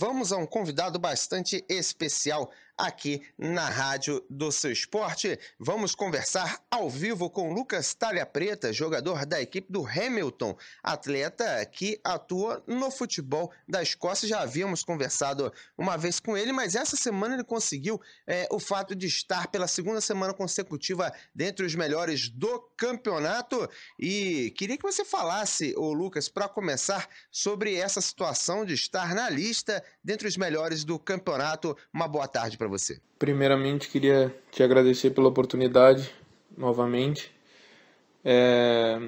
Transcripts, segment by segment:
Vamos a um convidado bastante especial aqui na Rádio do Seu Esporte. Vamos conversar ao vivo com Lucas Talha Preta, jogador da equipe do Hamilton, atleta que atua no futebol da Escócia. Já havíamos conversado uma vez com ele, mas essa semana ele conseguiu é, o fato de estar pela segunda semana consecutiva dentre os melhores do campeonato. E queria que você falasse, ô Lucas, para começar, sobre essa situação de estar na lista dentre os melhores do campeonato. Uma boa tarde para para você. Primeiramente, queria te agradecer pela oportunidade novamente. É...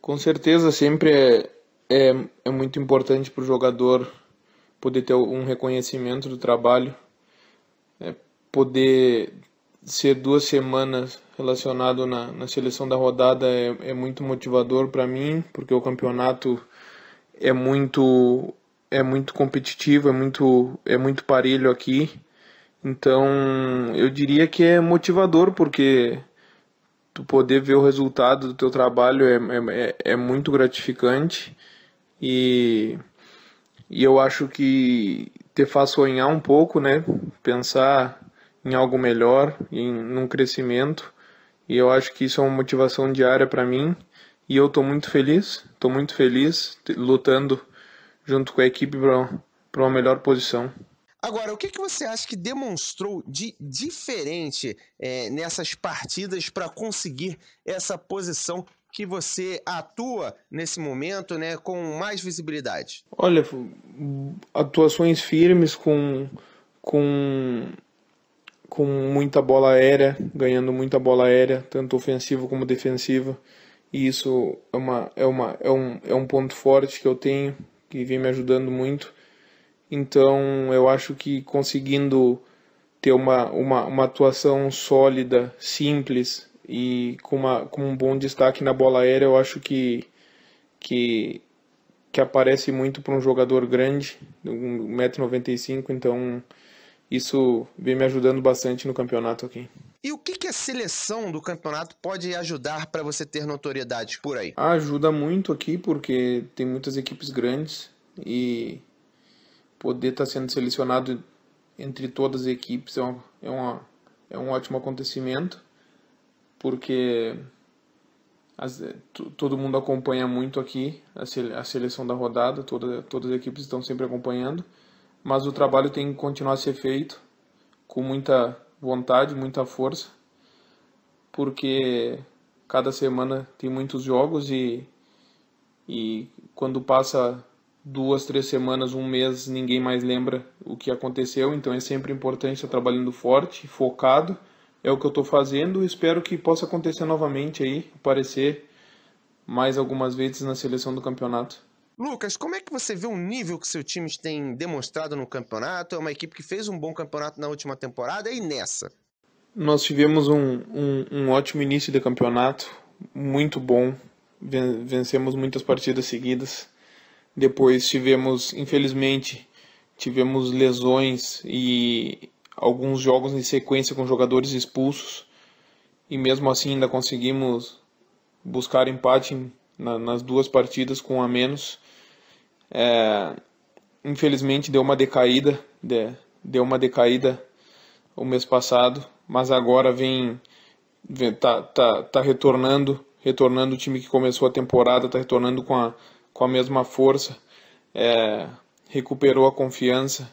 Com certeza, sempre é, é, é muito importante para o jogador poder ter um reconhecimento do trabalho, é poder ser duas semanas relacionado na, na seleção da rodada é, é muito motivador para mim, porque o campeonato é muito é muito competitivo, é muito é muito parelho aqui. Então, eu diria que é motivador, porque tu poder ver o resultado do teu trabalho é, é, é, é muito gratificante e, e eu acho que te faz sonhar um pouco, né? Pensar em algo melhor, em num crescimento. E eu acho que isso é uma motivação diária para mim. E eu estou muito feliz, estou muito feliz lutando junto com a equipe para uma melhor posição. Agora, o que, que você acha que demonstrou de diferente é, nessas partidas para conseguir essa posição que você atua nesse momento né, com mais visibilidade? Olha, atuações firmes com, com, com muita bola aérea, ganhando muita bola aérea, tanto ofensiva como defensiva. E isso é, uma, é, uma, é, um, é um ponto forte que eu tenho, que vem me ajudando muito então eu acho que conseguindo ter uma, uma, uma atuação sólida, simples e com, uma, com um bom destaque na bola aérea, eu acho que, que, que aparece muito para um jogador grande, 1,95m, então isso vem me ajudando bastante no campeonato aqui. E o que, que a seleção do campeonato pode ajudar para você ter notoriedade por aí? Ajuda muito aqui, porque tem muitas equipes grandes e poder estar tá sendo selecionado entre todas as equipes é, uma, é, uma, é um ótimo acontecimento, porque as, eh, todo mundo acompanha muito aqui a, sele, a seleção da rodada, toda, todas as equipes estão sempre acompanhando, mas o trabalho tem que continuar a ser feito com muita vontade, muita força, porque cada semana tem muitos jogos e, e quando passa duas, três semanas, um mês, ninguém mais lembra o que aconteceu. Então é sempre importante estar trabalhando forte, focado. É o que eu estou fazendo. Espero que possa acontecer novamente aí, aparecer mais algumas vezes na seleção do campeonato. Lucas, como é que você vê o nível que seu time tem demonstrado no campeonato? É uma equipe que fez um bom campeonato na última temporada e nessa? Nós tivemos um, um, um ótimo início de campeonato, muito bom. Vencemos muitas partidas seguidas depois tivemos, infelizmente, tivemos lesões e alguns jogos em sequência com jogadores expulsos. E mesmo assim ainda conseguimos buscar empate na, nas duas partidas com a menos. É, infelizmente deu uma decaída, de, deu uma decaída o mês passado, mas agora vem, vem tá, tá, tá retornando, retornando o time que começou a temporada, tá retornando com a com a mesma força, é, recuperou a confiança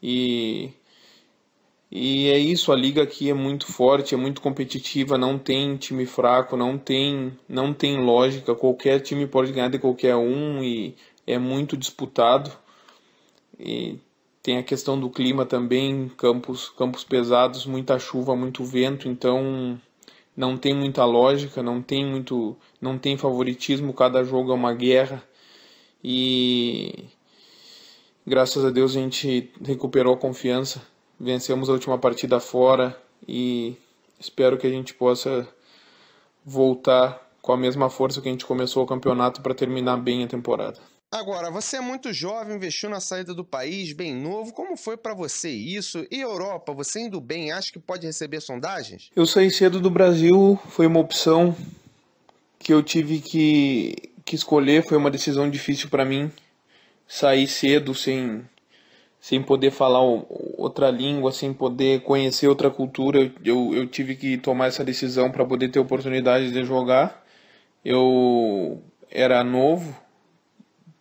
e e é isso, a liga aqui é muito forte, é muito competitiva, não tem time fraco, não tem, não tem lógica, qualquer time pode ganhar de qualquer um e é muito disputado. E tem a questão do clima também, campos, campos pesados, muita chuva, muito vento, então não tem muita lógica, não tem muito, não tem favoritismo, cada jogo é uma guerra e graças a Deus a gente recuperou a confiança, vencemos a última partida fora e espero que a gente possa voltar com a mesma força que a gente começou o campeonato para terminar bem a temporada. Agora, você é muito jovem, investiu na saída do país, bem novo. Como foi para você isso? E Europa, você indo bem, acha que pode receber sondagens? Eu saí cedo do Brasil, foi uma opção que eu tive que que escolher, foi uma decisão difícil para mim sair cedo sem sem poder falar outra língua, sem poder conhecer outra cultura, eu, eu tive que tomar essa decisão para poder ter oportunidade de jogar. Eu era novo,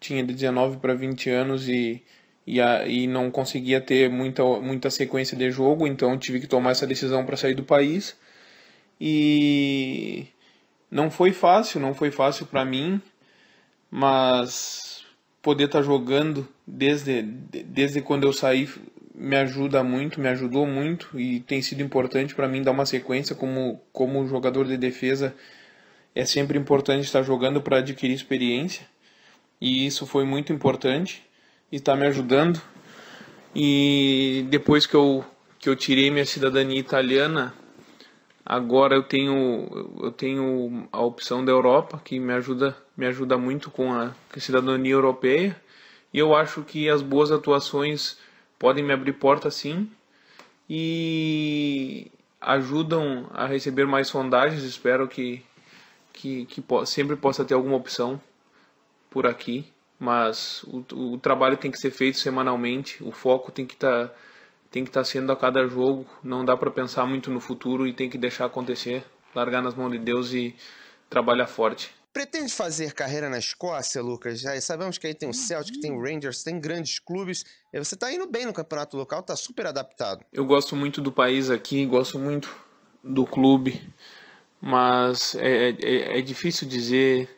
tinha de 19 para 20 anos e, e, a, e não conseguia ter muita, muita sequência de jogo, então tive que tomar essa decisão para sair do país. E não foi fácil, não foi fácil para mim mas poder estar tá jogando desde, desde quando eu saí me ajuda muito, me ajudou muito e tem sido importante para mim dar uma sequência como, como jogador de defesa. É sempre importante estar jogando para adquirir experiência e isso foi muito importante e está me ajudando. E depois que eu, que eu tirei minha cidadania italiana, agora eu tenho, eu tenho a opção da Europa que me ajuda me ajuda muito com a cidadania europeia. E eu acho que as boas atuações podem me abrir porta sim e ajudam a receber mais sondagens. Espero que, que, que po sempre possa ter alguma opção por aqui. Mas o, o, trabalho tem que ser feito semanalmente, o foco tem que estar tá, tem que estar tá sendo a cada jogo. Não dá para pensar muito no futuro e tem que deixar acontecer, largar nas mãos de Deus e trabalhar forte. Pretende fazer carreira na Escócia, Lucas? Já sabemos que aí tem o uhum. Celtic, tem o Rangers, tem grandes clubes. Você está indo bem no campeonato local, está super adaptado. Eu gosto muito do país aqui, gosto muito do clube, mas é, é, é, é difícil dizer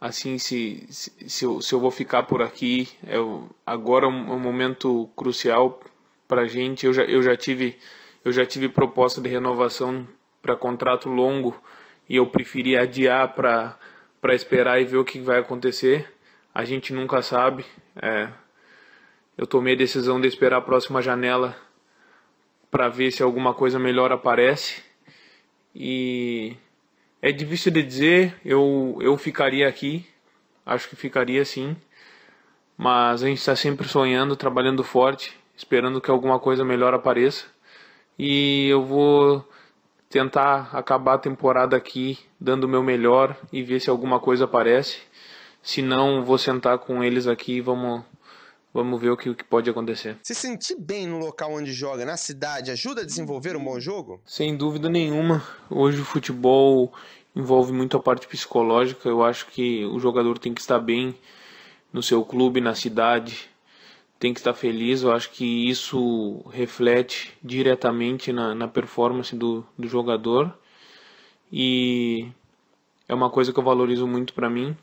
assim se, se, se, eu, se, eu, vou ficar por aqui. Eu, é agora é, é um momento crucial para gente. Eu já, eu já tive eu já tive proposta de renovação para contrato longo e eu preferi adiar para para esperar e ver o que vai acontecer. A gente nunca sabe. É, eu tomei a decisão de esperar a próxima janela para ver se alguma coisa melhor aparece. E é difícil de dizer, eu, eu ficaria aqui, acho que ficaria sim. Mas a gente está sempre sonhando, trabalhando forte, esperando que alguma coisa melhor apareça. E eu vou tentar acabar a temporada aqui dando o meu melhor e ver se alguma coisa aparece. Se não, vou sentar com eles aqui e vamos, vamos ver o que, o que pode acontecer. Se sentir bem no local onde joga, na cidade, ajuda a desenvolver um bom jogo? Sem dúvida nenhuma. Hoje o futebol envolve muito a parte psicológica. Eu acho que o jogador tem que estar bem no seu clube, na cidade, tem que estar feliz. Eu acho que isso reflete diretamente na, na performance do, do jogador e é uma coisa que eu valorizo muito para mim.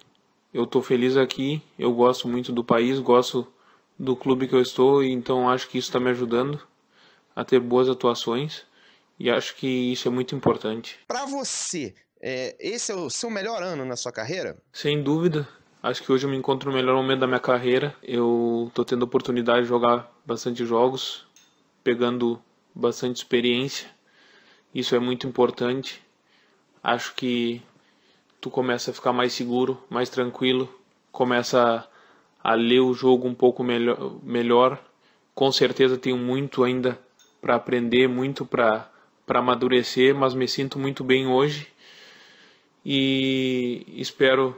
Eu estou feliz aqui, eu gosto muito do país, gosto do clube que eu estou, então acho que isso está me ajudando a ter boas atuações e acho que isso é muito importante. Para você, é, esse é o seu melhor ano na sua carreira? Sem dúvida. Acho que hoje eu me encontro no melhor momento da minha carreira. Eu estou tendo a oportunidade de jogar bastante jogos, pegando bastante experiência. Isso é muito importante. Acho que tu começa a ficar mais seguro, mais tranquilo, começa a ler o jogo um pouco melhor, melhor. Com certeza tenho muito ainda para aprender, muito para para amadurecer, mas me sinto muito bem hoje e espero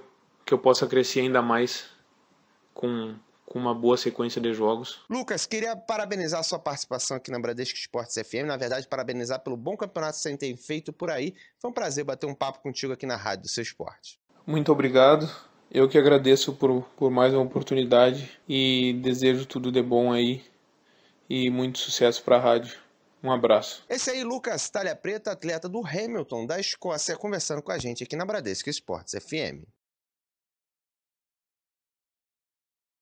que eu possa crescer ainda mais com, com uma boa sequência de jogos. Lucas, queria parabenizar a sua participação aqui na Bradesco Esportes FM. Na verdade, parabenizar pelo bom campeonato que você tem feito por aí. Foi um prazer bater um papo contigo aqui na Rádio do Seu Esporte. Muito obrigado. Eu que agradeço por, por mais uma oportunidade e desejo tudo de bom aí e muito sucesso para a rádio. Um abraço. Esse aí, Lucas Talha Preta, atleta do Hamilton, da Escócia, conversando com a gente aqui na Bradesco Esportes FM.